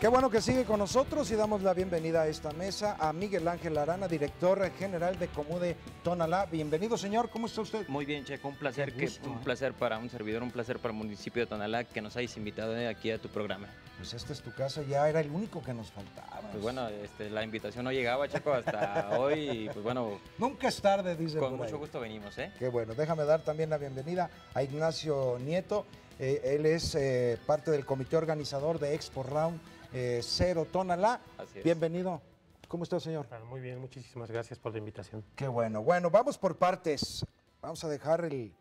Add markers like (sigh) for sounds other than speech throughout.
Qué bueno que sigue con nosotros y damos la bienvenida a esta mesa a Miguel Ángel Arana, director general de Comude Tonalá. Bienvenido, señor. ¿Cómo está usted? Muy bien, Checo. Un placer, un ¿eh? placer para un servidor, un placer para el municipio de Tonalá que nos hayas invitado aquí a tu programa. Pues este es tu casa, ya era el único que nos faltaba. Pues bueno, este, la invitación no llegaba, Checo, hasta (laughs) hoy. pues bueno. Nunca es tarde, dice. Con mucho gusto venimos, ¿eh? Qué bueno. Déjame dar también la bienvenida a Ignacio Nieto. Eh, él es eh, parte del comité organizador de Expo Round eh, cero Tonalá. Bienvenido. ¿Cómo está, señor? muy bien, muchísimas gracias por la invitación. Qué bueno. Bueno, vamos por partes. Vamos a dejar el,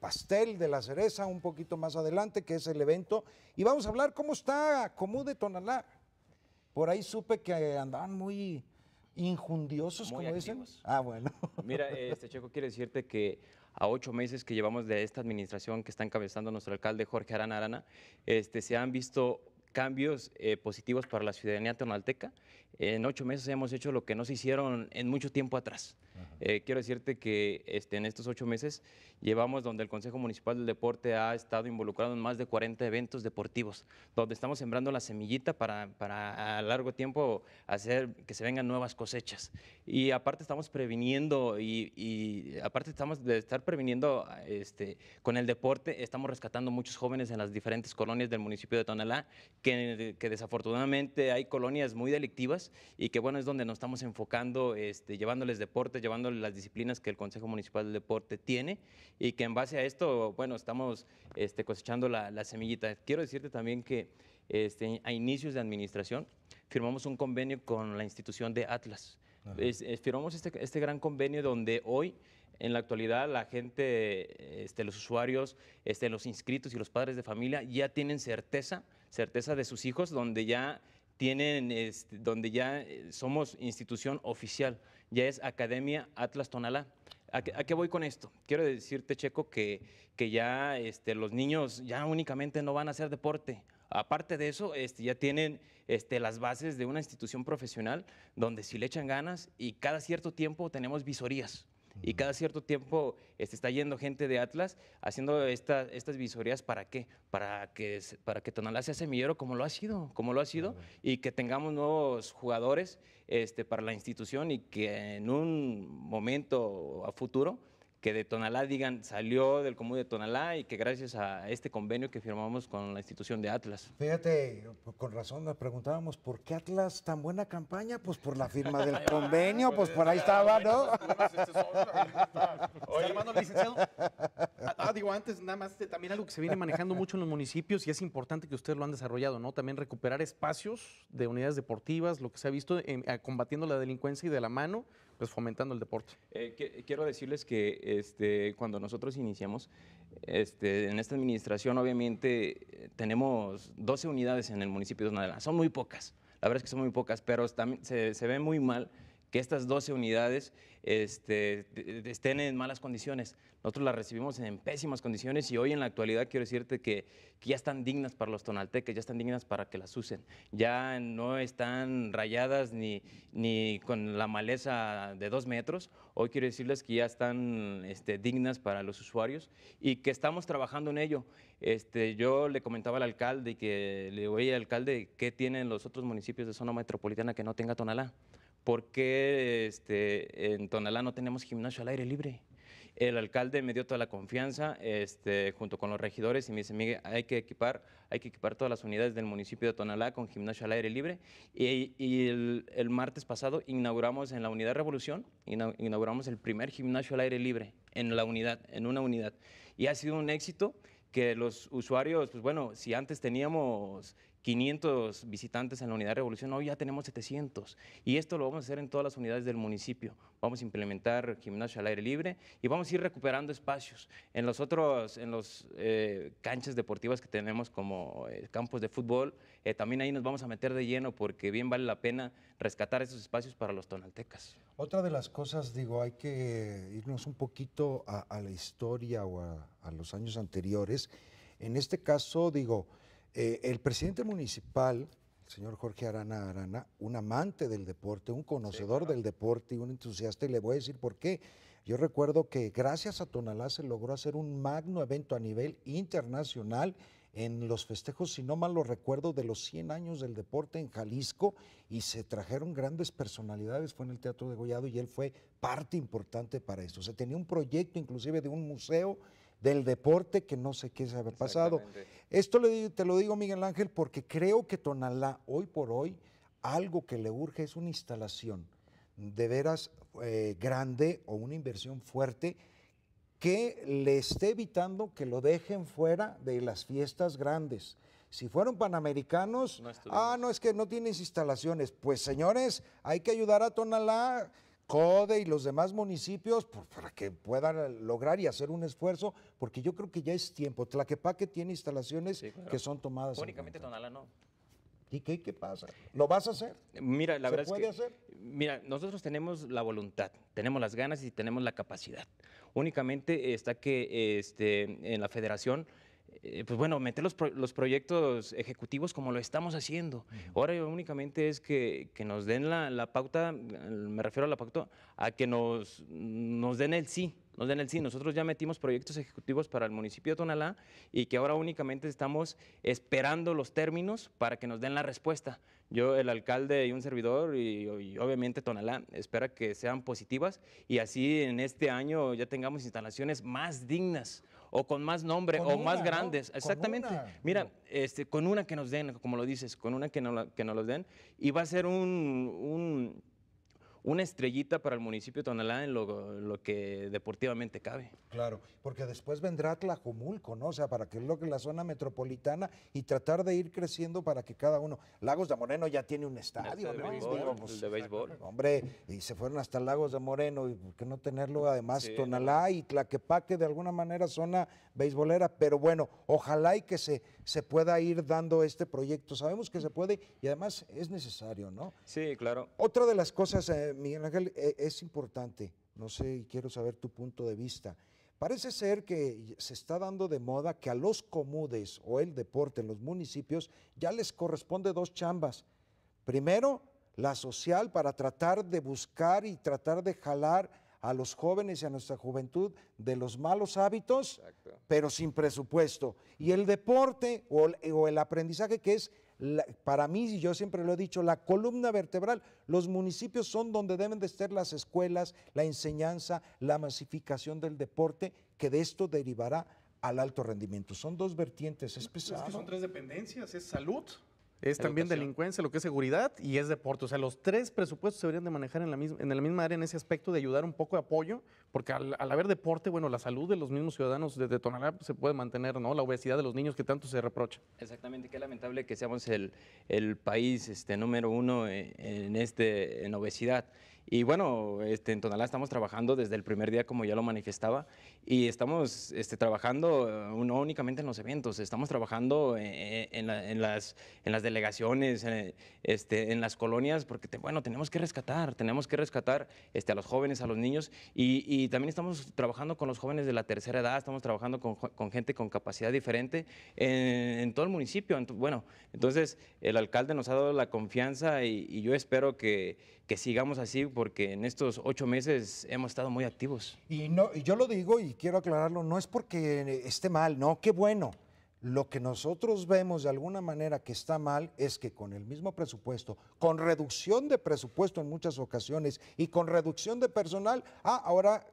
pastel de la cereza un poquito más adelante, que es el evento. Y vamos a hablar cómo está Comú de Tonalá. Por ahí supe que andaban muy injundiosos, como dicen. Ah, bueno. (laughs) Mira, este Checo, quiere decirte que a ocho meses que llevamos de esta administración que está encabezando nuestro alcalde Jorge Arana Arana, este, se han visto cambios eh, positivos para la ciudadanía tonalteca. En ocho meses hemos hecho lo que no se hicieron en mucho tiempo atrás. Eh, quiero decirte que este, en estos ocho meses llevamos donde el Consejo Municipal del Deporte ha estado involucrado en más de 40 eventos deportivos, donde estamos sembrando la semillita para, para a largo tiempo hacer que se vengan nuevas cosechas. Y aparte estamos previniendo y, aparte estamos de estar previniendo este, con el deporte, estamos rescatando muchos jóvenes en las diferentes colonias del municipio de Tonalá, que, que desafortunadamente hay colonias muy delictivas y que bueno, es donde nos estamos enfocando, este, llevándoles deporte, las disciplinas que el Consejo Municipal del Deporte tiene y que en base a esto, bueno, estamos este, cosechando la, la, semillita. Quiero decirte también que este, a inicios de administración firmamos un convenio con la institución de Atlas. firmamos este, este gran convenio donde hoy en la actualidad la gente, este, los usuarios, este, los inscritos y los padres de familia ya tienen certeza, certeza de sus hijos, donde ya tienen, este, donde ya eh, somos institución oficial, ya es Academia Atlas Tonalá. ¿A qué, voy con esto? Quiero decirte, Checo, que, que ya este, los niños ya únicamente no van a hacer deporte. Aparte de eso, este, ya tienen las bases de una institución profesional donde si le echan ganas y cada cierto tiempo tenemos visorías. Y cada cierto tiempo este, está yendo gente de Atlas haciendo estas visorías para qué? Para que, para que Tonalá sea semillero como lo ha sido, como lo ha sido, y que tengamos nuevos jugadores este, para la institución y que en un momento a futuro que de Tonalá digan salió del común de Tonalá y que gracias a este convenio que firmamos con la institución de Atlas. Fíjate, con razón nos preguntábamos por qué Atlas tan buena campaña, pues por la firma del convenio, pues por ahí estaba, ¿no? Oye, licenciado, Ah, ah, digo, antes nada más eh, también algo que se viene manejando mucho en los municipios y es importante que ustedes lo han desarrollado, ¿no? También recuperar espacios de unidades deportivas, lo que se ha visto combatiendo la delincuencia y de la mano, pues fomentando el deporte. Eh, quiero decirles que este, cuando nosotros iniciamos, este, en esta administración obviamente tenemos 12 unidades en el municipio de Donadela, son muy pocas, la verdad es que son muy pocas, pero se, se ve muy mal que estas 12 unidades este, estén en malas condiciones. Nosotros las recibimos en pésimas condiciones y hoy en la actualidad quiero decirte que, ya están dignas para los tonalteques, ya están dignas para que las usen. Ya no están rayadas ni, ni con la maleza de dos metros. Hoy quiero decirles que ya están este, dignas para los usuarios y que estamos trabajando en ello. Este, yo le comentaba al alcalde que le digo, al alcalde, ¿qué tienen los otros municipios de zona metropolitana que no tenga tonalá? ¿por qué este, en Tonalá no tenemos gimnasio al aire libre? El alcalde me dio toda la confianza, este, junto con los regidores, y me dice, Miguel, hay que equipar, hay que equipar todas las unidades del municipio de Tonalá con gimnasio al aire libre. Y, el, el, martes pasado inauguramos en la unidad Revolución, inauguramos el primer gimnasio al aire libre en la unidad, en una unidad. Y ha sido un éxito que los usuarios, pues bueno, si antes teníamos 500 visitantes en la unidad de Revolución, hoy ya tenemos 700 y esto lo vamos a hacer en todas las unidades del municipio. Vamos a implementar gimnasio al aire libre y vamos a ir recuperando espacios en los otros, en los eh, canchas deportivas que tenemos como eh, campos de fútbol, eh, también ahí nos vamos a meter de lleno porque bien vale la pena rescatar esos espacios para los tonaltecas. Otra de las cosas, digo, hay que irnos un poquito a, la historia o a, a los años anteriores. En este caso, digo, eh, el presidente municipal, el señor Jorge Arana Arana, un amante del deporte, un conocedor del deporte y un entusiasta, y le voy a decir por qué. Yo recuerdo que gracias a Tonalá se logró hacer un magno evento a nivel internacional en los festejos, si no mal lo recuerdo, de los 100 años del deporte en Jalisco y se trajeron grandes personalidades, fue en el Teatro de Gollado y él fue parte importante para eso. Se tenía un proyecto inclusive de un museo del deporte que no sé qué se había pasado. Esto le, te lo digo, Miguel Ángel, porque creo que Tonalá, hoy por hoy, algo que le urge es una instalación de veras eh, grande o una inversión fuerte que le esté evitando que lo dejen fuera de las fiestas grandes. Si fueron panamericanos, ah, no, es que no tienes instalaciones. Pues señores, hay que ayudar a Tonalá CODE y los demás municipios pues, para que puedan lograr y hacer un esfuerzo, porque yo creo que ya es tiempo. Tlaquepaque tiene instalaciones que son tomadas. Únicamente Tonala no. ¿Y qué, pasa? ¿Lo vas a hacer? Mira, la verdad es que, hacer? Mira, nosotros tenemos la voluntad, tenemos las ganas y tenemos la capacidad. Únicamente está que este, en la federación eh, pues bueno, meter los, los, proyectos ejecutivos como lo estamos haciendo. Ahora únicamente es que, que nos den la, la, pauta, me refiero a la pauta, a que nos, nos den el sí, nos den el sí. Nosotros ya metimos proyectos ejecutivos para el municipio de Tonalá y que ahora únicamente estamos esperando los términos para que nos den la respuesta. Yo, el alcalde y un servidor y, y obviamente Tonalá espera que sean positivas y así en este año ya tengamos instalaciones más dignas o con más nombre o más grandes. Exactamente. Mira, este, con una que nos den, como lo dices, con una que, no, que nos los den, y va a ser un una estrellita para el municipio de Tonalá en lo, que deportivamente cabe. Claro, porque después vendrá Tlajumulco, ¿no? O sea, para que es lo que la zona metropolitana y tratar de ir creciendo para que cada uno. Lagos de Moreno ya tiene un estadio, este pues, de Béisbol, Hombre, y se fueron hasta Lagos de Moreno, y por qué no tenerlo además Tonalá y Tlaquepaque de alguna manera zona beisbolera, pero bueno, ojalá y que se, se pueda ir dando este proyecto. Sabemos que se puede y además es necesario, ¿no? Sí, claro. Otra de las cosas eh, eh, Miguel Ángel, e, es importante, no sé, quiero saber tu punto de vista. Parece ser que se está dando de moda que a los comudes o el deporte en los municipios ya les corresponde dos chambas. Primero, la social para tratar de buscar y tratar de jalar a los jóvenes y a nuestra juventud de los malos hábitos, pero sin presupuesto. Y el deporte o el aprendizaje que es para mí, y yo siempre lo he dicho, la columna vertebral, los municipios son donde deben de estar las escuelas, la enseñanza, la masificación del deporte, que de esto derivará al alto rendimiento. Son dos vertientes, es pues pesado. son tres dependencias, es salud, es también delincuencia, lo que es seguridad y es deporte. O sea, los tres presupuestos se deberían de manejar en la misma, en la misma área en ese aspecto de ayudar un poco de apoyo, porque al, haber deporte, bueno, la salud de los mismos ciudadanos de, Tonalá se puede mantener, ¿no? La obesidad de los niños que tanto se reprocha. Exactamente, qué lamentable que seamos el, país este, número uno eh, este, en obesidad y bueno, este, en Tonalá estamos trabajando desde el primer día, como ya lo manifestaba, y estamos este, trabajando eh, no únicamente en los eventos, estamos trabajando eh, en, las, en las delegaciones, en, eh, este, en las colonias, porque bueno, tenemos que rescatar, tenemos que rescatar este, a los jóvenes, a los niños, y, también estamos trabajando con los jóvenes de la tercera edad, estamos trabajando con, gente con capacidad diferente en, todo el municipio. bueno, entonces el alcalde nos ha dado la confianza y, y yo espero que que sigamos así porque en estos ocho meses hemos estado muy activos. Y, no, yo lo digo y quiero aclararlo, no es porque esté mal, no, qué bueno. Lo que nosotros vemos de alguna manera que está mal es que con el mismo presupuesto, con reducción de presupuesto en muchas ocasiones y con reducción de personal, ah, ahora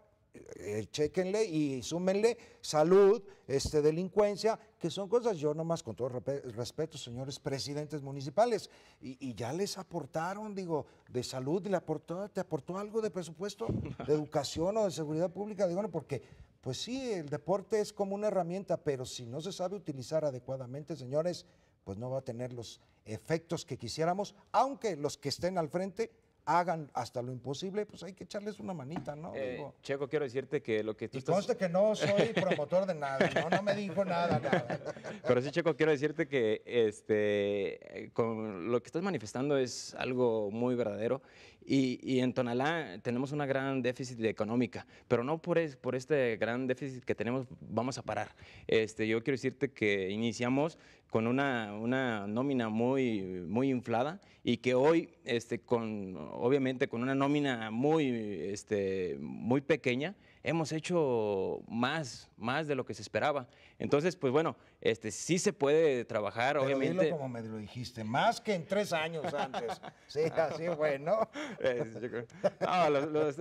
eh, chequenle y súmenle salud, este, delincuencia, que son cosas, yo nomás con todo respeto, señores presidentes municipales, y, ya les aportaron, digo, de salud, le aportó, ¿te aportó algo de presupuesto, de (laughs) educación o de seguridad pública? Digo, no, porque pues sí, el deporte es como una herramienta, pero si no se sabe utilizar adecuadamente, señores, pues no va a tener los efectos que quisiéramos, aunque los que estén al frente hagan hasta lo imposible, pues hay que echarles una manita, ¿no? Eh, Checo, quiero decirte que lo que tú y conste que no soy (laughs) promotor de nada, no, me dijo nada, nada. Pero sí, Checo, quiero decirte que este, con lo que estás manifestando es algo muy verdadero y, en Tonalá tenemos una gran déficit económica, pero no por, este gran déficit que tenemos vamos a parar. Este, yo quiero decirte que iniciamos con una, nómina muy, muy inflada y que hoy, este, con, obviamente con una nómina muy, este, muy pequeña, hemos hecho más, más de lo que se esperaba. Entonces, pues bueno, este sí se puede trabajar, Pero obviamente. Dilo como me lo dijiste, más que en tres años antes. (laughs) sí, así fue, ¿no?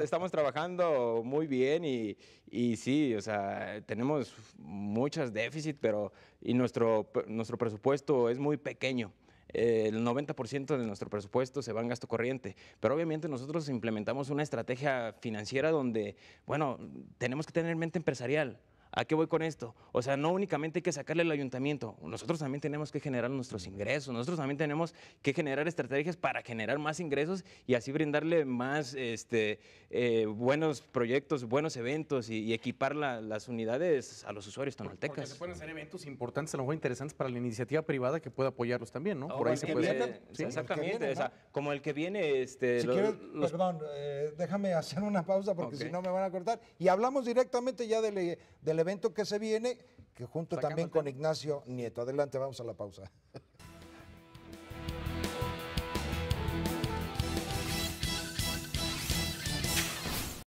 estamos trabajando muy bien y, y sí, o sea, tenemos muchos déficit, pero y nuestro, nuestro presupuesto es muy pequeño. Eh, el 90% de nuestro presupuesto se va en gasto corriente, pero obviamente nosotros implementamos una estrategia financiera donde, bueno, tenemos que tener mente empresarial. ¿A qué voy con esto? O sea, no únicamente hay que sacarle el ayuntamiento, nosotros también tenemos que generar nuestros ingresos, nosotros también tenemos que generar estrategias para generar más ingresos y así brindarle más este, eh, buenos proyectos, buenos eventos y, equipar las unidades a los usuarios tonaltecas. se pueden hacer eventos importantes, a lo mejor interesantes para la iniciativa privada que pueda apoyarlos también, ¿no? Oh, Por ahí se puede. exactamente, o sea, como el que viene. Este, si quieres, perdón, eh, déjame hacer una pausa porque si no me van a cortar. Y hablamos directamente ya del, del evento que se viene, que junto también con Ignacio Nieto. Adelante, vamos a la pausa. (laughs)